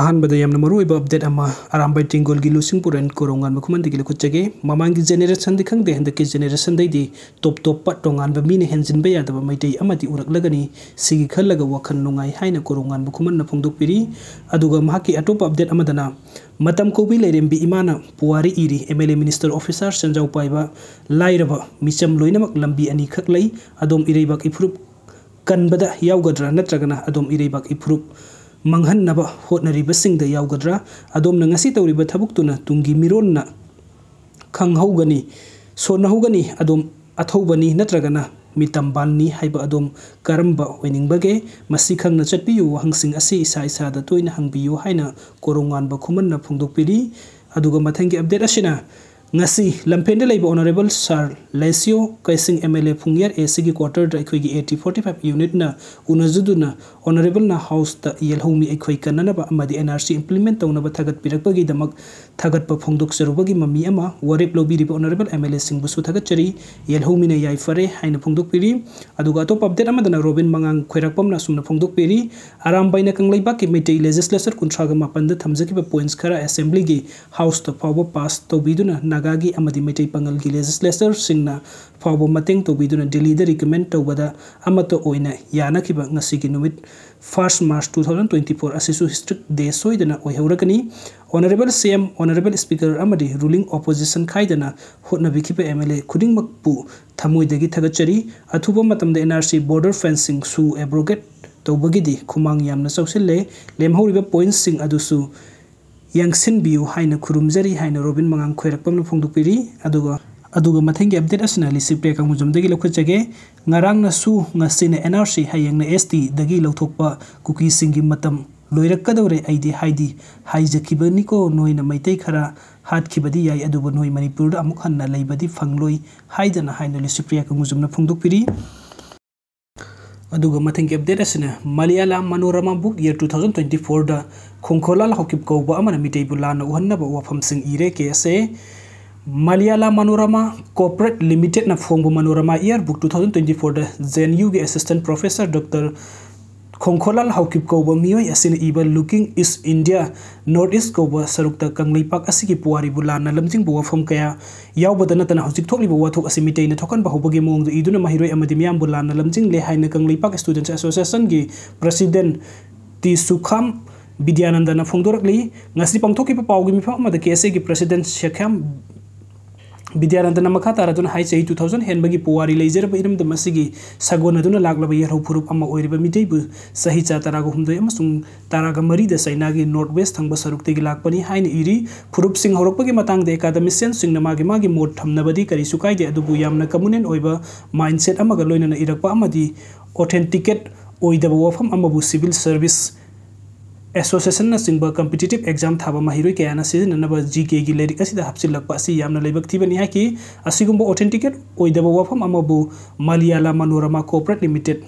Ahmad मरूब update अराम टेंगोल की लुसिंगपुर पुरान कोरोंगान खुमन की लुकुचगे ममांग जेनेरेशन खादे हंद की जेनेरेशन टॉप टॉप टोंगान मीने हेंजिनब यादव मैटे उरगनी खल वखन नाई कोरोंगान खुमन फोंदोपीरी अटोप अपडेट मतम कोबी लेरेंबी इमाना पुआरी इरी एमएलए मिनिस्टर ऑफिसर संजाव पाइबा लाइरब मिचम लोइनमक लंबी अनी खक लै अदोम इरैबक इफुरुप कनबदा नगना नत्रगना अदोम इफुरुप ꯃꯥꯡꯍꯟꯅꯕ ꯍꯣꯠꯅꯔꯤꯕꯁꯤꯡꯗ ꯌꯥꯎꯒꯗ꯭ꯔꯥ ꯑꯗꯣꯝꯅ ꯉꯁꯤ ꯇꯧꯔꯤꯕ ꯊꯕꯛꯇꯨꯅ ꯇꯨꯡꯒꯤ ꯃꯤꯔꯣꯟꯅ ꯈꯪꯍꯧꯒꯅꯤ ꯁꯣꯟꯅꯍꯧꯒꯅꯤ ꯑꯗꯣꯝ ꯑꯊꯧꯕꯅꯤ ꯅꯠꯇ꯭ꯔꯒꯅ ꯃꯤꯇꯝꯕꯥꯜꯅꯤ ꯍꯥꯏꯕ ꯑꯗꯣꯝ ꯀꯔꯝꯕ ꯑꯣꯏꯅꯤꯡꯕꯒꯦ ꯃꯁꯤ ꯈꯪꯅ ꯆꯠꯄꯤꯌꯨ ꯋꯥꯍꯪꯁꯤꯡ ꯑꯁꯤ ꯏꯁꯥ ꯏꯁꯥꯗ ꯇꯣꯏꯅ ꯍꯪꯕꯤꯌꯨ ꯍꯥꯏꯅ ꯀꯣꯔꯧꯉꯥꯟꯕ ꯈꯨꯃꯟꯅ ꯐꯣꯡꯗꯣꯛꯄꯤꯔꯤ ꯑꯗꯨꯒ ꯃꯊꯪꯒꯤ ꯑꯞꯗꯦꯠ ꯑꯁꯤꯅ ngasi lampende laiba honorable sir lesio kaising mla phungyar ac gi quarter da khoi gi 8045 unit na unajudu na honorable na house ta yelhomi ekhoi kanana ba amadi nrc implement tawna ba thagat pirakpa gi damak thagat pa phongdok seruba gi mami ama warep lobby riba honorable mla sing bu su thagat chari yelhomi na yai fare haina phongdok piri aduga to update amada na robin mangang khairakpam na sumna phongdok piri aram baina kanglai ba ki mete legislature kunthra ga mapanda thamjaki ba points khara assembly gi house ta power pass to biduna ꯅꯥꯒꯥꯒꯤ ꯑꯃꯗꯤ ꯃꯩꯇꯩ ꯄꯥꯉꯜꯒꯤ ꯂꯦꯖꯤꯁꯂꯦꯆꯔꯁꯤꯡꯅ ꯐꯥꯎꯕ ꯃꯇꯦꯡ ꯇꯧꯕꯤꯗꯨꯅ ꯗꯤꯜꯂꯤꯗ recommend ꯇꯧꯕꯗ ꯑꯃꯠꯇ ꯑꯣꯏꯅ ꯌꯥꯅꯈꯤꯕ ꯉꯁꯤꯒꯤ ꯅꯨꯃꯤꯠ first March two thousand twenty four ꯑꯁꯤꯁꯨ ꯍꯤꯁꯇ꯭ꯔꯤꯛ ꯗꯦ ꯁꯣꯏꯗꯅ ꯑꯣꯏꯍꯧꯔꯒꯅꯤ honourable C M honourable speaker ꯑꯃꯗꯤ ꯔꯨꯂꯤꯡ ꯑꯣꯄꯣꯖꯤꯁꯟ ꯈꯥꯏꯗꯅ ꯍꯣꯠꯅꯕꯤꯈꯤꯕ ꯑꯦꯝ ꯑꯦꯜ ꯑꯦ ꯈꯨꯗꯤꯡꯃꯛꯄꯨ ꯊꯃꯣꯏꯗꯒꯤ ꯊꯥꯒꯠꯆꯔꯤ ꯑꯊꯨꯕ ꯃꯇꯝꯗ ꯑꯦꯟ ꯑꯥꯔ ꯁꯤ ꯕꯣꯔꯗꯔ ꯐꯦꯟꯁꯤꯡꯁꯨ ꯑꯦꯕ꯭ꯔꯣꯒꯦꯠ ꯇꯧꯕꯒꯤꯗꯤ ꯈꯨꯃꯥꯡ ꯌꯥꯝꯅ ꯆꯥꯎꯁꯤꯜꯂꯦ ꯂꯦꯝꯍꯧꯔꯤꯕ ꯄꯣꯏꯟꯁꯤꯡ ꯑꯗꯨꯁꯨ यांसिनबियु हाइन खुरुमजरी हाइन रोबिन मंगांग खोयरकपम फोंदुपिरी अदुगो अदुगो मथेंगे अपडेट असना लिसि प्रे कांगु जमदगी लखोचगे ngarang na su ngasine NRC hayang na ST dagi lauthokpa kuki singi matam loirakadore aidi haidi haijakibani ko noina maitai khara हाथीबी याई मनपुर अमुक हन लेबदी फंगलोई हाइदना हाइन लिसुप्रिया कंगुजुम फोंदोपीरी अदुगा मथिंग अपडेटसने मलयालम मनोरमा बुक ईयर 2024 दा खोंखोलाल हकिब कौबा अमन मिटेबु लान उहन्नब वफम सिंह इरे के से मलयालम मनोरमा कॉर्पोरेट लिमिटेड ना फोंगबु मनोरमा ईयर बुक 2024 दा जेएनयू के assistant professor doctor Khonkholal Haokip कौब मियोय इब looking east India north east कौब सरुक्त कंगली पुआरी लाने लमजिंग वफम कया यावबद नतना हौजिक थोकलिब वाथोक असि मिटेन थोकन बहुबगे मोंग इदुना महिरोय अमदि मियामबु लमजिंग ले हाइन कंगलेपाक स्टूडेंट्स एसोसीएसन की प्रेसीडें टी सुखाम विद्यानंदना फोदरली ngasi की pa pawgi mi phama S kese ki president shekham विद्यानंदन मखातारदन हाई चही टू थाउजेंड हेनबी पुवारी लेजरब इरम सगोन लाब यरहौ फुरुप मिटैब सही चा तराग हमदोई मरीद चाइना की नॉर्थ वेस्ट थंग सरुक्ति लापनी है इरी फुरुप सिंह हौरपगी मांग एकादमिशियन सिंह मागी मागी मोड थमनबदी करीसु काइदे कमुनेन ओइबा माइंडसेट लोइनना वफम सिविल सर्विस एसोसिएशन सिंब कंपिटेटिव एग्जाम थाब महिरो क्या सिजनब जी के की लाइक हपचिलप लेबकी ओथेंटिकेट होब वफम मलियाला मनोरमा कोपरेट लिमिटेड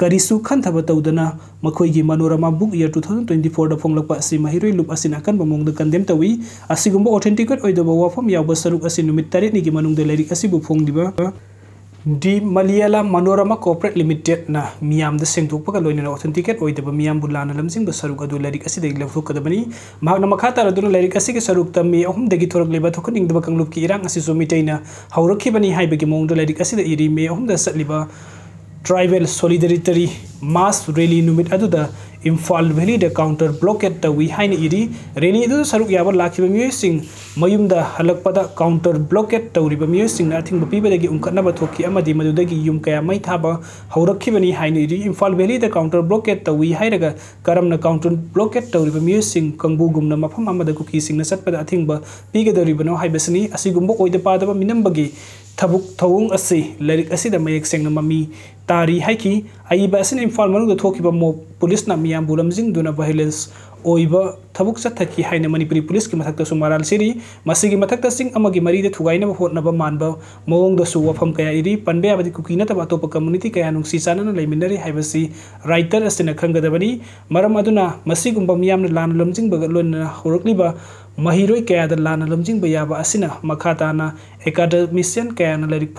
करीसु खनब तौदना मखोई Manorama book year two thousand twenty four फोल महिरो लुप अकनब मोद कंडेम तौई ओथेंटिकेट होब वफम सरुक तरह की लाइक फोंगब डी मलियाला मनोरमा कॉर्पोरेट लिमिटेडना मियामद सेंदोपग लोइना ऑथेंटिकेट ओइदब मियाम बुलाना लमजिंग सरुक अदु लरिक असि देख लफु कदबनी मागना मखा तार दुन लरिक असि के सरुक तम मी अहुम देगी थोरक लेबा थोक निंगदब कंगलुप की इरांग असि सुमितैना हौरखि बनी हाइबगे मोंग दु लरिक असि द इरी मे अहुम द सलिबा ट्राइबल सोलिडरिटरी मास रैली नुमित अदुदा ꯏꯝꯐꯥꯜ ꯚꯦꯂꯤꯗ ꯀꯥꯎꯟꯇꯔ ꯕ꯭ꯂꯣꯀꯦꯠ ꯇꯧꯏ ꯍꯥꯏꯅ ꯏꯔꯤ ꯔꯦꯂꯤ ꯑꯗꯨꯗ ꯁꯔꯨꯛ ꯌꯥꯕ ꯂꯥꯛꯈꯤꯕ ꯃꯤꯑꯣꯏꯁꯤꯡ ꯃꯌꯨꯝꯗ ꯍꯜꯂꯛꯄꯗ ꯀꯥꯎꯟꯇꯔ ꯕ꯭ꯂꯣꯀꯦꯠ ꯇꯧꯔꯤꯕ ꯃꯤꯑꯣꯏꯁꯤꯡꯅ ꯑꯊꯤꯡꯕ ꯄꯤꯕꯗꯒꯤ ꯎꯪꯈꯠꯅꯕ ꯊꯣꯛꯈꯤ ꯑꯃꯗꯤ ꯃꯗꯨꯗꯒꯤ ꯌꯨꯝ ꯀꯌꯥ ꯃꯩ ꯊꯥꯕ ꯍꯧꯔꯛꯈꯤꯕꯅꯤ ꯍꯥꯏꯅ ꯏꯔꯤ ꯏꯝꯐꯥꯜ ꯚꯦꯂꯤꯗ ꯀꯥꯎꯟꯇꯔ ꯕ꯭ꯂꯣꯀꯦꯠ ꯇꯧꯏ ꯍꯥꯏꯔꯒ ꯀꯔꯝꯅ ꯀꯥꯎꯟꯇꯔ ꯕ꯭ꯂꯣꯀꯦꯠ ꯇꯧꯔꯤꯕ ꯃꯤꯑꯣꯏꯁꯤꯡ ꯀꯥꯡꯕꯨꯒꯨꯝꯅ ꯃꯐꯝ ꯑꯃꯗ ꯀꯨꯀꯤꯁꯤꯡꯅ ꯆꯠꯄꯗ ꯑꯊꯤꯡꯕ ꯄꯤꯒꯗꯧꯔꯤꯕꯅꯣ ꯍꯥꯏꯕꯁꯤꯅꯤ ꯑꯁꯤꯒꯨꯝꯕ ꯑꯣꯏꯗ ꯄꯥꯗꯕ ꯃꯤꯅꯝꯕꯒꯤ ꯊꯕꯛ ꯊꯧꯑꯣꯡ ꯑꯁꯤ ꯂꯥꯏꯔꯤꯛ ꯑꯁꯤꯗ ꯃꯌꯦꯛ ꯁꯦꯡꯅ ꯃꯃꯤ तारी है कि आईबा असन इम्फाल मनुंग थोकिबा मो पुलिस ना मियाम बुलम जिंग दुना वायलेंस पुलिस की मथक सु माराल सिरी मसिगी मथक सिंग अमगी मरीदे मानब मोंग वफम कया इरी पनबे आबदि कुकी न तबा तोप कम्युनिटी कया नुसी चानन लेमिनरी हाइबसी राइटर असिन खंगदबनी मरम अदुना मसिगुंब लान लमजिंग बग लोन होरकलिबा लान लमजिंग बयाबा असिना मखाताना एकाडमिशियन कया न लरिक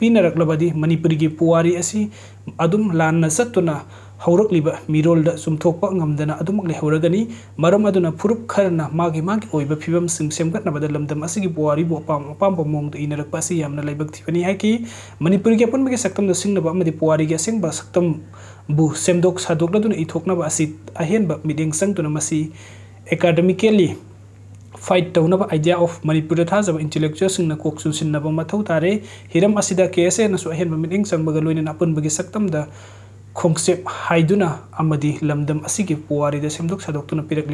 ꯄꯤꯅꯔꯛꯂꯕꯗꯤ ꯃꯅꯤꯄꯨꯔꯒꯤ ꯄꯨꯋꯥꯔꯤ ꯑꯁꯤ ꯑꯗꯨꯝ ꯂꯥꯟꯅ ꯆꯠꯇꯨꯅ ꯍꯧꯔꯛꯂꯤꯕ ꯃꯤꯔꯣꯜꯗ ꯆꯨꯝꯊꯣꯛꯄ ꯉꯝꯗꯅ ꯑꯗꯨꯃꯛ ꯂꯩꯍꯧꯔꯒꯅꯤ ꯃꯔꯝ ꯑꯗꯨꯅ ꯐꯨꯔꯨꯞ ꯈꯔꯅ ꯃꯥꯒꯤ ꯃꯥꯒꯤ ꯑꯣꯏꯕ ꯐꯤꯕꯝꯁꯤꯡ ꯁꯦꯝꯒꯠꯅꯕꯗ ꯂꯝꯗꯝ ꯑꯁꯤꯒꯤ ꯄꯨꯋꯥꯔꯤꯕꯨ ꯑꯄꯥꯝ ꯑꯄꯥꯝꯕ ꯃꯑꯣꯡꯗ ꯏꯅꯔꯛꯄ ꯑꯁꯤ ꯌꯥꯝꯅ ꯂꯥꯏꯕꯛ ꯊꯤꯕꯅꯤ ꯍꯥꯏꯈꯤ ꯃꯅꯤꯄꯨꯔꯒꯤ ꯑꯄꯨꯟꯕꯒꯤ ꯁꯛꯇꯝꯗ ꯁꯤꯡꯅꯕ ꯑꯃꯗꯤ ꯄꯨꯋꯥꯔꯤꯒꯤ ꯑꯁꯦꯡꯕ ꯁꯛꯇꯝꯕꯨ ꯁꯦꯝꯗꯣꯛ ꯁꯥꯗꯣꯛꯂꯗꯨꯅ ꯏꯊꯣꯛꯅꯕ ꯑꯁꯤ ꯑꯍꯦꯟꯕ ꯃꯤꯠꯌꯦꯡ ꯆꯪꯗꯨꯅ ꯃꯁꯤ ꯑꯦꯀꯥꯗꯃꯤꯀꯦꯜꯂꯤ fight tau naba idea of manipura ta zaba intellectual sing na koksun sin naba matau hiram asida kese na su ahen mamin engsang bagaloi na napun bagi saktam da konsep haiduna amadi lamdam asi ki puari da semduk sa doktuna pirak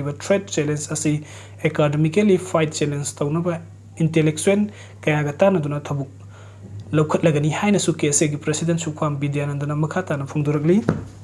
challenge asi academically fight challenge tau naba intellectual kaya gata na duna tabuk lokot hai na su kese ki president su kwam bidya na duna makata na fungdurak li